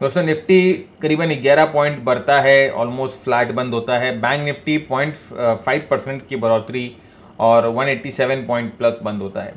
दोस्तों निफ्टी करीबन 11 पॉइंट बढ़ता है ऑलमोस्ट फ्लैट बंद होता है bank Nifty point five percent की बढ़ोतरी और 187 पॉइंट प्लस बंद होता है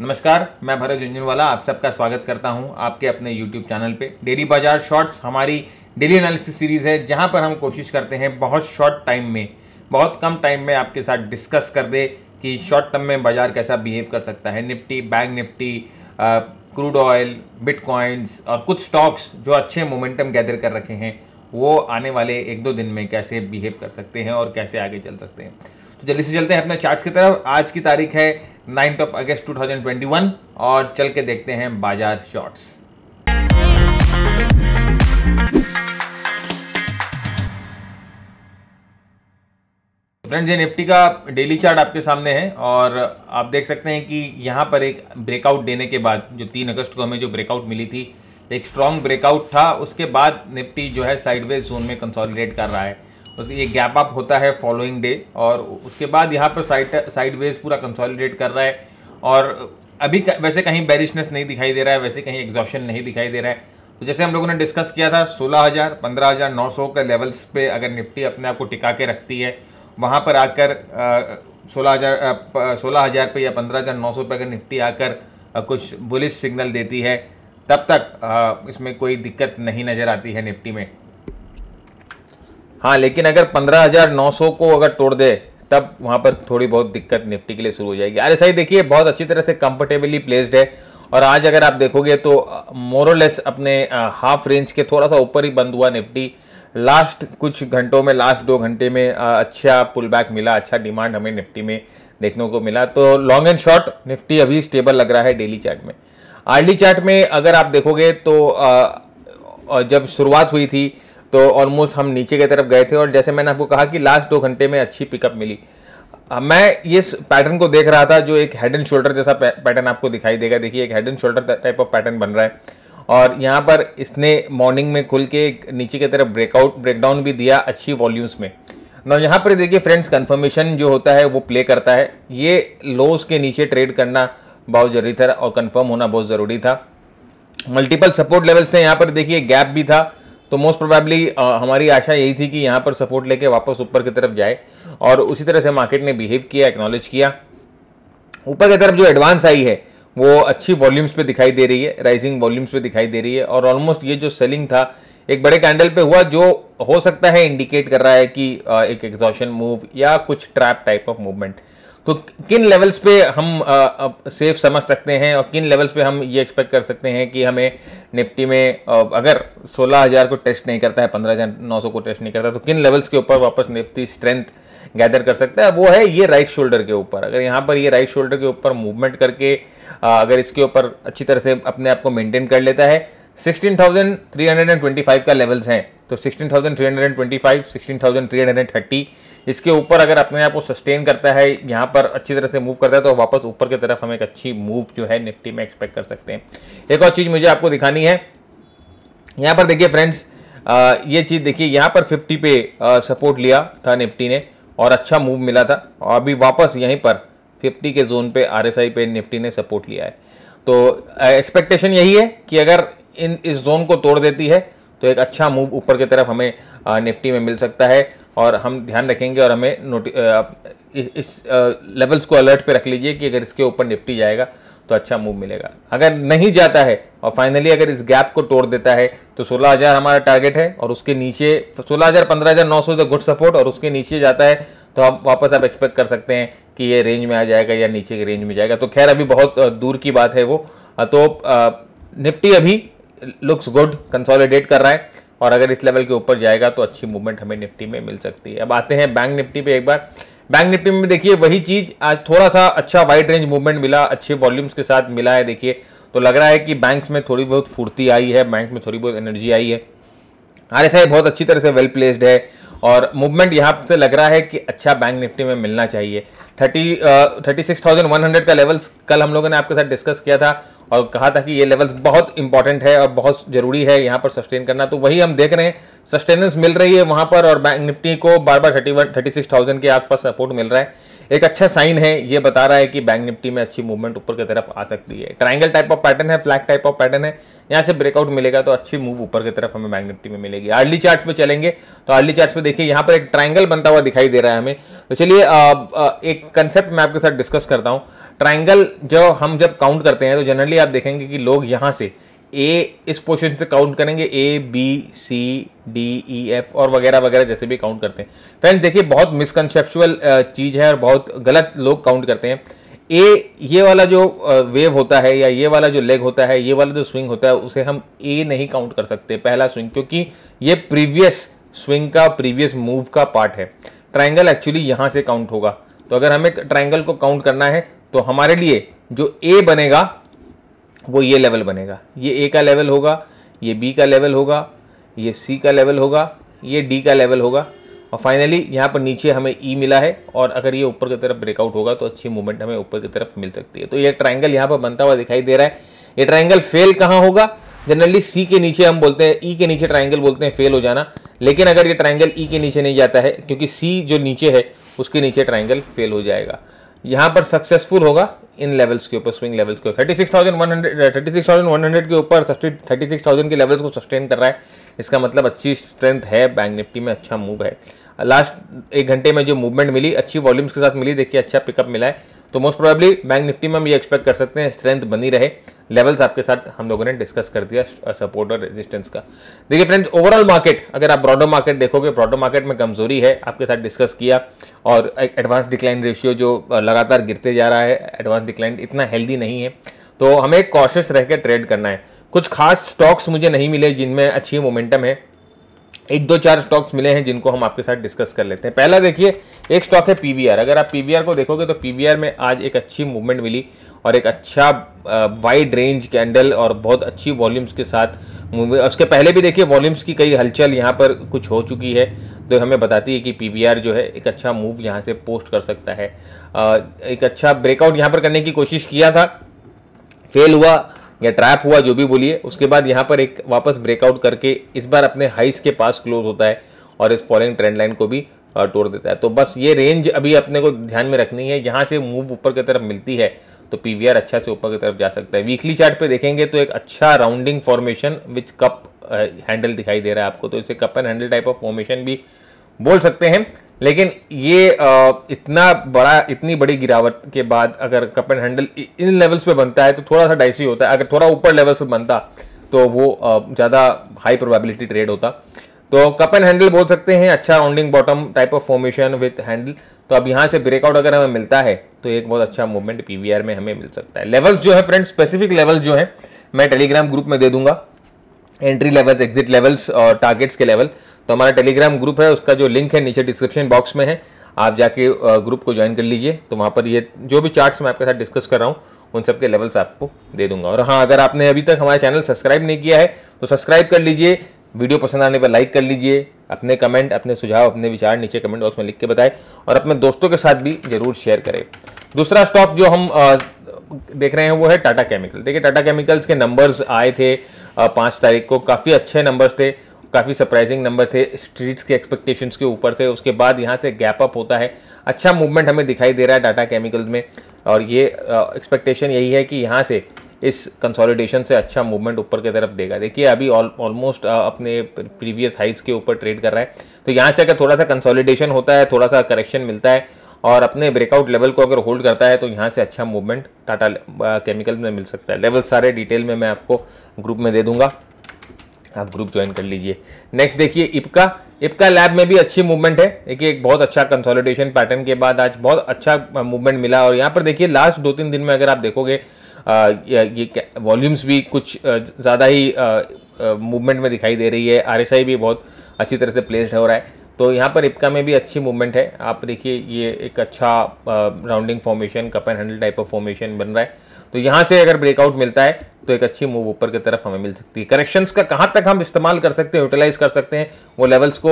नमस्कार मैं भरत झुंझुनवाला आप सबका स्वागत करता हूं आपके अपने यूट्यूब चैनल पे डेली बाजार शॉर्ट्स हमारी डेली एनालिसिस सीरीज़ है जहां पर हम कोशिश करते हैं बहुत शॉर्ट टाइम में बहुत कम टाइम में आपके साथ डिस्कस कर दे कि शॉर्ट टर्म में बाज़ार कैसा बिहेव कर सकता है Nifty bank Nifty crude oil bitcoins और कुछ स्टॉक्स जो अच्छे मोमेंटम गैदर कर रखे हैं वो आने वाले एक दो दिन में कैसे बिहेव कर सकते हैं और कैसे आगे चल सकते हैं तो जल्दी से चलते हैं अपने चार्ट्स की तरफ आज की तारीख है नाइन्थ ऑफ अगस्त 2021 और चल के देखते हैं बाजार शॉर्ट्स फ्रेंड्स ये निफ्टी का डेली चार्ट आपके सामने है और आप देख सकते हैं कि यहाँ पर एक ब्रेकआउट देने के बाद जो तीन अगस्त को हमें जो ब्रेकआउट मिली थी एक स्ट्रॉन्ग ब्रेकआउट था उसके बाद निफ्टी जो है साइडवेज जोन में कंसोलिडेट कर रहा है उसके ये गैप अप होता है फॉलोइंग डे और उसके बाद यहाँ पर साइड साइडवेज पूरा कंसोलिडेट कर रहा है और अभी वैसे कहीं बैरिशनेस नहीं दिखाई दे रहा है वैसे कहीं एग्जॉशन नहीं दिखाई दे रहा है तो जैसे हम लोगों ने डिस्कस किया था नौ सौ के लेवल्स पे अगर निफ्टी अपने आप को टिका के रखती है वहाँ पर आकर सोलह हज़ार सोलह हज़ार पे या पंद्रह हज़ार नौ सौ पे अगर निफ्टी आकर कुछ बुलिश सिग्नल देती है तब तक इसमें कोई दिक्कत नहीं नज़र आती है निफ्टी में हाँ लेकिन अगर पंद्रह हज़ार नौ सौ को अगर तोड़ दे तब वहाँ पर थोड़ी बहुत दिक्कत निफ्टी के लिए शुरू हो जाएगी अरे सही देखिए बहुत अच्छी तरह से कंफर्टेबली प्लेस्ड है और आज अगर आप देखोगे तो मोरलेस अपने हाफ रेंज के थोड़ा सा ऊपर ही बंद हुआ निफ्टी लास्ट कुछ घंटों में लास्ट दो घंटे में अच्छा पुल बैक मिला अच्छा डिमांड हमें निफ्टी में देखने को मिला तो लॉन्ग एंड शॉर्ट निफ्टी अभी स्टेबल लग रहा है डेली चार्ट में आरडी चार्ट में अगर आप देखोगे तो जब शुरुआत हुई थी तो ऑलमोस्ट हम नीचे की तरफ गए थे और जैसे मैंने आपको कहा कि लास्ट दो घंटे में अच्छी पिकअप मिली मैं ये पैटर्न को देख रहा था जो एक हेड एंड शोल्डर जैसा पैटर्न आपको दिखाई देगा देखिए एक head and shoulder type of pattern बन रहा है और यहाँ पर इसने मॉर्निंग में खुल के नीचे की तरफ ब्रेकआउट ब्रेकडाउन भी दिया अच्छी वॉल्यूम्स में ना यहाँ पर देखिए फ्रेंड्स कन्फर्मेशन जो होता है वो प्ले करता है ये लोस के नीचे ट्रेड करना बहुत ज़रूरी था और कंफर्म होना बहुत ज़रूरी था मल्टीपल सपोर्ट लेवल्स थे यहाँ पर देखिए गैप भी था तो मोस्ट प्रोबेबली हमारी आशा यही थी कि यहाँ पर सपोर्ट लेके वापस ऊपर की तरफ जाए और उसी तरह से मार्केट ने बिहेव किया एक्नॉलेज किया ऊपर की तरफ जो एडवांस आई है वो अच्छी वॉल्यूम्स पे दिखाई दे रही है राइजिंग वॉल्यूम्स पे दिखाई दे रही है और ऑलमोस्ट ये जो सेलिंग था एक बड़े कैंडल पे हुआ जो हो सकता है इंडिकेट कर रहा है कि एक एग्जॉशन मूव या कुछ ट्रैप टाइप ऑफ मूवमेंट तो किन लेवल्स पे हम सेफ समझ सकते हैं और किन लेवल्स पे हम ये एक्सपेक्ट कर सकते हैं कि हमें निफ्टी में अगर अगर 16000 को टेस्ट नहीं करता है पंद्रह नौ सौ को टेस्ट नहीं करता तो किन लेवल्स के ऊपर वापस निफ्टी स्ट्रेंथ गैदर कर सकता है वो है ये राइट शोल्डर के ऊपर अगर यहाँ पर ये राइट शोल्डर के ऊपर मूवमेंट करके अगर इसके ऊपर अच्छी तरह से अपने आप को मेंटेन कर लेता है 16,325 का लेवल्स हैं तो 16,325, 16,330 इसके ऊपर अगर अपने आप को सस्टेन करता है यहाँ पर अच्छी तरह से मूव करता है तो वापस ऊपर की तरफ हम एक अच्छी मूव जो है निफ्टी में एक्सपेक्ट कर सकते हैं एक और चीज़ मुझे आपको दिखानी है यहाँ पर देखिए फ्रेंड्स ये चीज़ देखिए यहाँ पर फिफ्टी पे सपोर्ट लिया था निफ्टी ने और अच्छा मूव मिला था और अभी वापस यहीं पर फिफ्टी के जोन पे आर पे निफ्टी ने सपोर्ट लिया है तो एक्सपेक्टेशन यही है कि अगर इन इस जोन को तोड़ देती है तो एक अच्छा मूव ऊपर की तरफ हमें निफ्टी में मिल सकता है और हम ध्यान रखेंगे और हमें नोटि इस, इस लेवल्स को अलर्ट पे रख लीजिए कि अगर इसके ऊपर निफ्टी जाएगा तो अच्छा मूव मिलेगा अगर नहीं जाता है और फाइनली अगर इस गैप को तोड़ देता है तो 16000 हमारा टारगेट है और उसके नीचे 16000 15900 इज अ गुड सपोर्ट और उसके नीचे जाता है तो आप वापस आप एक्सपेक्ट कर सकते हैं कि ये रेंज में आ जाएगा या नीचे की रेंज में जाएगा तो खैर अभी बहुत दूर की बात है वो तो निफ्टी अभी लुक्स गुड कंसोलिडेट कर रहा है और अगर इस लेवल के ऊपर जाएगा तो अच्छी मूवमेंट हमें निफ्टी में मिल सकती है अब आते हैं बैंक निफ्टी पे एक बार बैंक निफ्टी में देखिए वही चीज़ आज थोड़ा सा अच्छा वाइड रेंज मूवमेंट मिला अच्छे वॉल्यूम्स के साथ मिला है देखिए तो लग रहा है कि बैंक्स में थोड़ी बहुत फुर्ती आई है बैंक में थोड़ी बहुत एनर्जी आई है आर बहुत अच्छी तरह से वेल प्लेस्ड है और मूवमेंट यहाँ से लग रहा है कि अच्छा बैंक निफ्टी में मिलना चाहिए thirty thirty six thousand one hundred का लेवल्स कल हम लोगों ने आपके साथ डिस्कस किया था और कहा था कि ये लेवल्स बहुत इंपॉर्टेंट है और बहुत ज़रूरी है यहाँ पर सस्टेन करना तो वही हम देख रहे हैं सस्टेनेंस मिल रही है वहाँ पर और बैंक निफ्टी को बार बार thirty one thirty six thousand के आसपास सपोर्ट मिल रहा है एक अच्छा साइन है ये बता रहा है कि बैंक निफ्टी में अच्छी मूवमेंट ऊपर की तरफ आ सकती है ट्राइंगल टाइप ऑफ पैटर्न है फ्लैग टाइप ऑफ पैटर्न है यहाँ से ब्रेकआउट मिलेगा तो अच्छी मूव ऊपर की तरफ हमें बैंक निफ्टी में मिलेगी अर्ली चार्ट पे चलेंगे तो अर्ली चार्ट पे देखिए यहाँ पर एक ट्राइंगल बनता हुआ दिखाई दे रहा है हमें तो चलिए एक कंसेप्ट मैं आपके साथ डिस्कस करता हूँ ट्राइंगल जो हम जब काउंट करते हैं तो जनरली आप देखेंगे कि लोग यहाँ से ए इस पोजिशन से काउंट करेंगे A B C D E F और वगैरह वगैरह जैसे भी काउंट करते हैं फ्रेंड्स देखिए बहुत मिसकनसेप्चुअल चीज़ है और बहुत गलत लोग काउंट करते हैं ए ये वाला जो वेव होता है या ये वाला जो लेग होता है ये वाला जो स्विंग होता है उसे हम ए नहीं काउंट कर सकते पहला स्विंग क्योंकि ये प्रीवियस स्विंग का प्रीवियस मूव का पार्ट है ट्राइंगल एक्चुअली यहाँ से काउंट होगा तो अगर हमें ट्राइंगल को काउंट करना है तो हमारे लिए जो ए बनेगा वो ये लेवल बनेगा ये ए का लेवल होगा ये बी का लेवल होगा ये सी का लेवल होगा ये डी का लेवल होगा और फाइनली यहाँ पर नीचे हमें ई e मिला है और अगर ये ऊपर की तरफ ब्रेकआउट होगा तो अच्छी मूवमेंट हमें ऊपर की तरफ मिल सकती है तो ये ट्राइंगल यहाँ पर बनता हुआ दिखाई दे रहा है ये ट्राइंगल फेल कहाँ होगा जनरली सी के नीचे हम बोलते हैं ई e के नीचे ट्राइंगल बोलते हैं फेल हो जाना लेकिन अगर ये ट्राइंगल ई e के नीचे नहीं जाता है क्योंकि सी जो नीचे है उसके नीचे ट्राइंगल फेल हो जाएगा यहाँ पर सक्सेसफुल होगा इन लेवल्स के ऊपर स्विंग लेवल्स के ऊपर thirty six thousand one hundred thirty six thousand one hundred के ऊपर थर्टी सिक्स थाउजेंड के लेवल्स को सस्टेन कर रहा है इसका मतलब अच्छी स्ट्रेंथ है बैंक निफ्टी में अच्छा मूव है लास्ट एक घंटे में जो मूवमेंट मिली अच्छी वॉल्यूम्स के साथ मिली देखिए अच्छा पिकअप मिला है तो मोस्ट प्रोबेबली बैंक निफ्टी में हम ये एक्सपेक्ट कर सकते हैं स्ट्रेंथ बनी रहे लेवल्स आपके साथ हम लोगों ने डिस्कस कर दिया सपोर्ट और रेजिस्टेंस का देखिए फ्रेंड्स ओवरऑल मार्केट अगर आप ब्रॉडर मार्केट देखोगे ब्रॉडर मार्केट में कमजोरी है आपके साथ डिस्कस किया और एडवांस डिक्लाइन रेशियो जो लगातार गिरते जा रहा है एडवांस डिक्लाइन इतना हेल्दी नहीं है तो हमें कॉशियस रह ट्रेड करना है कुछ खास स्टॉक्स मुझे नहीं मिले जिनमें अच्छी मोमेंटम है एक दो चार स्टॉक्स मिले हैं जिनको हम आपके साथ डिस्कस कर लेते हैं पहला देखिए एक स्टॉक है पीवीआर अगर आप पीवीआर को देखोगे तो पीवीआर में आज एक अच्छी मूवमेंट मिली और एक अच्छा वाइड रेंज कैंडल और बहुत अच्छी वॉल्यूम्स के साथ उसके पहले भी देखिए वॉल्यूम्स की कई हलचल यहाँ पर कुछ हो चुकी है तो हमें बताती है कि पी जो है एक अच्छा मूव यहाँ से पोस्ट कर सकता है एक अच्छा ब्रेकआउट यहाँ पर करने की कोशिश किया था फेल हुआ या ट्रैप हुआ जो भी बोलिए उसके बाद यहाँ पर एक वापस ब्रेकआउट करके इस बार अपने हाइस के पास क्लोज होता है और इस फॉलोइंग ट्रेंड लाइन को भी तोड़ देता है तो बस ये रेंज अभी अपने को ध्यान में रखनी है यहाँ से मूव ऊपर की तरफ मिलती है तो पी अच्छा से ऊपर की तरफ जा सकता है वीकली चार्ट पे देखेंगे तो एक अच्छा rounding formation which cup handle दिखाई दे रहा है आपको तो इसे cup and handle type of formation भी बोल सकते हैं लेकिन ये इतना बड़ा इतनी बड़ी गिरावट के बाद अगर कप एंड हैंडल इन लेवल्स पे बनता है तो थोड़ा सा डाइसी होता है अगर थोड़ा ऊपर लेवल्स पे बनता तो वो ज़्यादा हाई प्रोबेबिलिटी ट्रेड होता तो कप एंड हैंडल बोल सकते हैं अच्छा rounding bottom type of formation with handle तो अब यहाँ से ब्रेकआउट अगर हमें मिलता है तो एक बहुत अच्छा मूवमेंट पी में हमें मिल सकता है लेवल्स जो है फ्रेंड स्पेसिफिक लेवल्स जो है मैं टेलीग्राम ग्रुप में दे दूंगा एंट्री लेवल्स एग्जिट लेवल्स और टारगेट्स के लेवल तो हमारा टेलीग्राम ग्रुप है उसका जो लिंक है नीचे डिस्क्रिप्शन बॉक्स में है आप जाके ग्रुप को ज्वाइन कर लीजिए तो वहाँ पर ये जो भी चार्ट्स मैं आपके साथ डिस्कस कर रहा हूँ उन सब के लेवल्स आपको दे दूंगा और हाँ अगर आपने अभी तक हमारे चैनल सब्सक्राइब नहीं किया है तो सब्सक्राइब कर लीजिए वीडियो पसंद आने पर लाइक कर लीजिए अपने कमेंट अपने सुझाव अपने विचार नीचे कमेंट बॉक्स में लिख के बताएं और अपने दोस्तों के साथ भी जरूर शेयर करें दूसरा स्टॉक जो हम आ, देख रहे हैं वो है टाटा केमिकल देखिए टाटा केमिकल्स के नंबर्स आए थे पाँच तारीख को काफ़ी अच्छे नंबर्स थे काफ़ी सरप्राइजिंग नंबर थे स्ट्रीट्स के एक्सपेक्टेशंस के ऊपर थे उसके बाद यहाँ से गैप अप होता है अच्छा मूवमेंट हमें दिखाई दे रहा है डाटा केमिकल्स में और ये एक्सपेक्टेशन यही है कि यहाँ से इस कंसोलिडेशन से अच्छा मूवमेंट ऊपर की तरफ देगा देखिए अभी ऑलमोस्ट अपने प्रीवियस हाइज के ऊपर ट्रेड कर रहा है तो यहाँ से अगर थोड़ा सा कंसोलिडेशन होता है थोड़ा सा करेक्शन मिलता है और अपने ब्रेकआउट लेवल को अगर होल्ड करता है तो यहाँ से अच्छा मूवमेंट टाटा केमिकल में मिल सकता है लेवल सारे डिटेल में मैं आपको ग्रुप में दे दूंगा आप ग्रुप ज्वाइन कर लीजिए नेक्स्ट देखिए इपका इपका लैब में भी अच्छी मूवमेंट है देखिए एक बहुत अच्छा कंसोलिडेशन पैटर्न के बाद आज बहुत अच्छा मूवमेंट मिला और यहाँ पर देखिए लास्ट दो तीन दिन में अगर आप देखोगे ये वॉल्यूम्स भी कुछ ज़्यादा ही मूवमेंट में दिखाई दे रही है आर भी बहुत अच्छी तरह से प्लेस्ड हो रहा है तो यहाँ पर इपका में भी अच्छी मूवमेंट है आप देखिए ये एक अच्छा rounding formation cup and handle type of formation बन रहा है तो यहां से अगर ब्रेकआउट मिलता है तो एक अच्छी मूव ऊपर की तरफ हमें मिल सकती है करेक्शंस का कहां तक हम इस्तेमाल कर सकते हैं यूटिलाइज कर सकते हैं वो लेवल्स को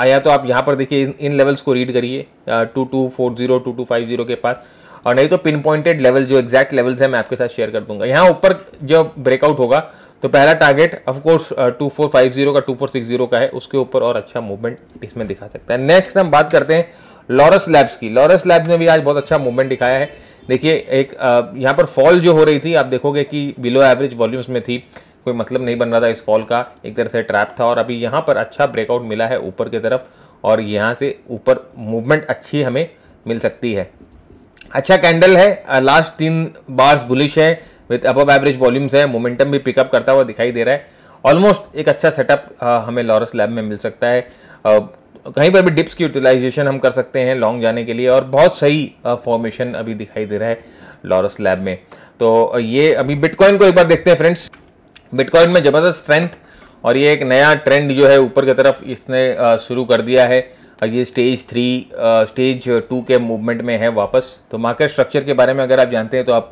आया तो आप यहां पर देखिए इन लेवल्स को रीड करिए two two four zero two two five zero के पास और नहीं तो पिन पॉइंटेड लेवल जो एग्जैक्ट लेवल्स है मैं आपके साथ शेयर कर दूंगा यहाँ ऊपर जब ब्रेकआउट होगा तो पहला target of course two four five zero का टू फोर सिक्स जीरो का है उसके ऊपर और अच्छा मूवमेंट इसमें दिखा सकता है नेक्स्ट हम बात करते हैं लॉरस लैब्स की लॉरस लैब्स ने भी आज बहुत अच्छा मूवमेंट दिखाया है देखिए एक यहाँ पर फॉल जो हो रही थी आप देखोगे कि बिलो एवरेज वॉल्यूम्स में थी कोई मतलब नहीं बन रहा था इस फॉल का एक तरह से ट्रैप था और अभी यहाँ पर अच्छा ब्रेकआउट मिला है ऊपर की तरफ और यहाँ से ऊपर मूवमेंट अच्छी हमें मिल सकती है अच्छा कैंडल है लास्ट तीन बार्स बुलिश है विथ अबव एवरेज वॉल्यूम्स है मोमेंटम भी पिकअप करता हुआ दिखाई दे रहा है ऑलमोस्ट एक अच्छा सेटअप हमें लॉरस लैब में मिल सकता है कहीं पर भी डिप्स की यूटिलाइजेशन हम कर सकते हैं लॉन्ग जाने के लिए और बहुत सही फॉर्मेशन अभी दिखाई दे रहा है लॉरस लैब में तो ये अभी बिटकॉइन को एक बार देखते हैं फ्रेंड्स बिटकॉइन में ज़बरदस्त स्ट्रेंथ और ये एक नया ट्रेंड जो है ऊपर की तरफ इसने शुरू कर दिया है ये स्टेज थ्री स्टेज टू के मूवमेंट में है वापस तो मार्केट स्ट्रक्चर के बारे में अगर आप जानते हैं तो आप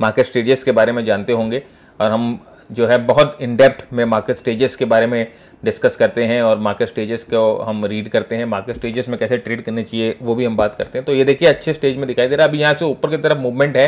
मार्केट स्टेजेस के बारे में जानते होंगे और हम जो है बहुत इन डेप्थ में मार्केट स्टेजेस के बारे में डिस्कस करते हैं और मार्केट स्टेजेस को हम रीड करते हैं मार्केट स्टेजेस में कैसे ट्रेड करने चाहिए वो भी हम बात करते हैं तो ये देखिए अच्छे स्टेज में दिखाई दे रहा है अभी यहाँ से ऊपर की तरफ मूवमेंट है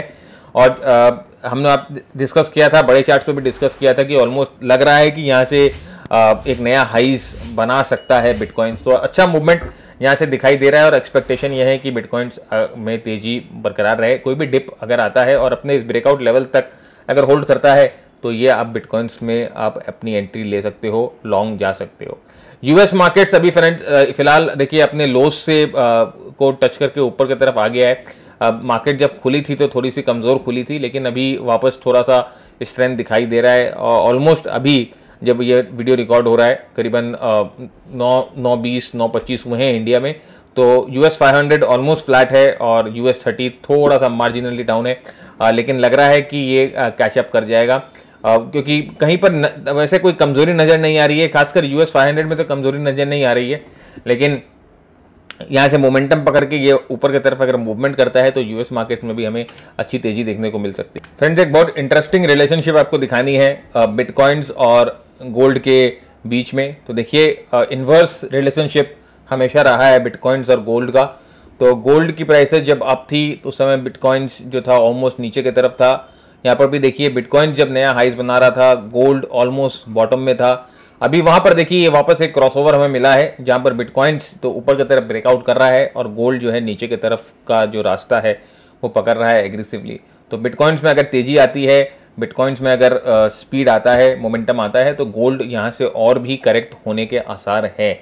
और आ, हमने आप डिस्कस किया था बड़े चार्ट्स पे भी डिस्कस किया था कि ऑलमोस्ट लग रहा है कि यहाँ से आ, एक नया हाइज बना सकता है बिटकॉइंस तो अच्छा मूवमेंट यहाँ से दिखाई दे रहा है और एक्सपेक्टेशन यह है कि बिटकॉइंस में तेज़ी बरकरार रहे कोई भी डिप अगर आता है और अपने इस ब्रेकआउट लेवल तक अगर होल्ड करता है तो ये आप बिटकॉइंस में आप अपनी एंट्री ले सकते हो लॉन्ग जा सकते हो यूएस मार्केट्स अभी फ्रेंड फिलहाल देखिए अपने लोस से आ, को टच करके ऊपर की तरफ आ गया है अब मार्केट जब खुली थी तो थोड़ी सी कमज़ोर खुली थी लेकिन अभी वापस थोड़ा सा स्ट्रेंथ दिखाई दे रहा है और ऑलमोस्ट अभी जब ये वीडियो रिकॉर्ड हो रहा है करीबन नौ नौ बीस नौ पच्चीस हुए हैं इंडिया में तो U S five hundred almost flat है और यू एस थर्टी थोड़ा सा मार्जिनली डाउन है आ, लेकिन लग रहा है कि ये कैचअप कर जाएगा क्योंकि कहीं पर न, वैसे कोई कमज़ोरी नज़र नहीं आ रही है खासकर यूएस 500 में तो कमज़ोरी नज़र नहीं आ रही है लेकिन यहाँ से मोमेंटम पकड़ के ये ऊपर की तरफ अगर मूवमेंट करता है तो यूएस मार्केट में भी हमें अच्छी तेज़ी देखने को मिल सकती है फ्रेंड्स एक बहुत इंटरेस्टिंग रिलेशनशिप आपको दिखानी है बिटकॉइंस और गोल्ड के बीच में तो देखिए इन्वर्स रिलेशनशिप हमेशा रहा है बिटकॉइंस और गोल्ड का तो गोल्ड की प्राइसेस जब अप थी तो उस समय बिटकॉइंस जो था ऑलमोस्ट नीचे की तरफ था यहाँ पर भी देखिए बिटकॉइन जब नया हाइज बना रहा था गोल्ड ऑलमोस्ट बॉटम में था अभी वहाँ पर देखिए ये वापस एक क्रॉसओवर हमें मिला है जहाँ पर बिटकॉइंस तो ऊपर की तरफ ब्रेकआउट कर रहा है और गोल्ड जो है नीचे की तरफ का जो रास्ता है वो पकड़ रहा है एग्रेसिवली तो बिटकॉइंस में अगर तेज़ी आती है बिटकॉइंस में अगर स्पीड आता है मोमेंटम आता है तो गोल्ड यहाँ से और भी करेक्ट होने के आसार है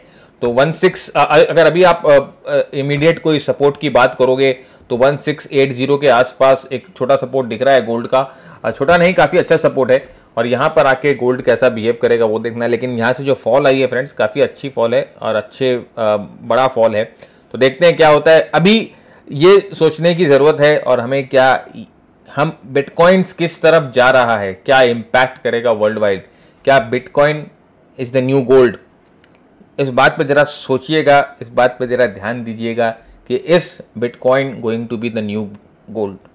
तो वन सिक्स अगर अभी आप इमीडिएट कोई सपोर्ट की बात करोगे तो वन सिक्स एट जीरो के आसपास एक छोटा सपोर्ट दिख रहा है गोल्ड का छोटा नहीं काफ़ी अच्छा सपोर्ट है और यहाँ पर आके गोल्ड कैसा बिहेव करेगा वो देखना है लेकिन यहाँ से जो फॉल आई है फ्रेंड्स काफ़ी अच्छी फॉल है और अच्छे बड़ा फॉल है तो देखते हैं क्या होता है अभी ये सोचने की ज़रूरत है और हमें क्या हम बिटकॉइंस किस तरफ जा रहा है क्या इम्पैक्ट करेगा वर्ल्ड वाइड क्या bitcoin is the new gold इस बात पर ज़रा सोचिएगा इस बात पर ज़रा ध्यान दीजिएगा कि is bitcoin going to be the new gold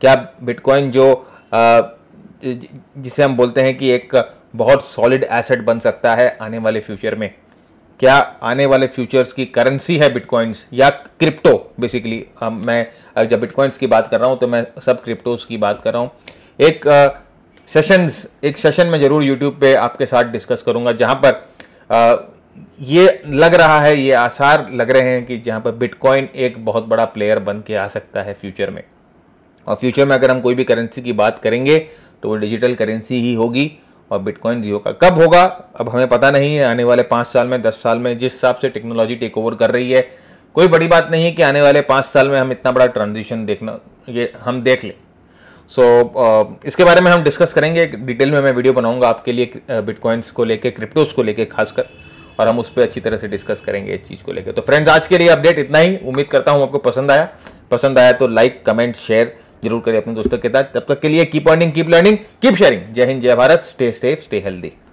क्या बिटकॉइन जो जिसे हम बोलते हैं कि एक बहुत सॉलिड एसेट बन सकता है आने वाले फ्यूचर में क्या आने वाले फ्यूचर्स की करेंसी है बिटकॉइंस या क्रिप्टो बेसिकली हम मैं जब बिटकॉइंस की बात कर रहा हूँ तो मैं सब क्रिप्टोज की बात कर रहा हूँ एक सेशंस एक सेशन में ज़रूर यूट्यूब पे आपके साथ डिस्कस करूँगा जहाँ पर ये लग रहा है ये आसार लग रहे हैं कि जहाँ पर बिटकॉइन एक बहुत बड़ा प्लेयर बन के आ सकता है फ्यूचर में और फ्यूचर में अगर हम कोई भी करेंसी की बात करेंगे तो वो डिजिटल करेंसी ही होगी और बिटकॉइन जियो का कब होगा अब हमें पता नहीं है आने वाले पाँच साल में दस साल में जिस हिसाब से टेक्नोलॉजी टेक ओवर कर रही है कोई बड़ी बात नहीं है कि आने वाले पाँच साल में हम इतना बड़ा ट्रांजिशन देखना ये हम देख लें सो so, इसके बारे में हम डिस्कस करेंगे डिटेल में मैं वीडियो बनाऊंगा आपके लिए बिटकॉइंस को लेके क्रिप्टोस को लेके खासकर और हम उस पर अच्छी तरह से डिस्कस करेंगे इस चीज़ को लेकर तो फ्रेंड्स आज के लिए अपडेट इतना ही उम्मीद करता हूँ आपको पसंद आया पसंद आया तो लाइक कमेंट शेयर जरूर करें अपने दोस्तों के साथ तब तक के लिए keep earning keep learning keep sharing जय हिंद जय Bharat stay safe stay healthy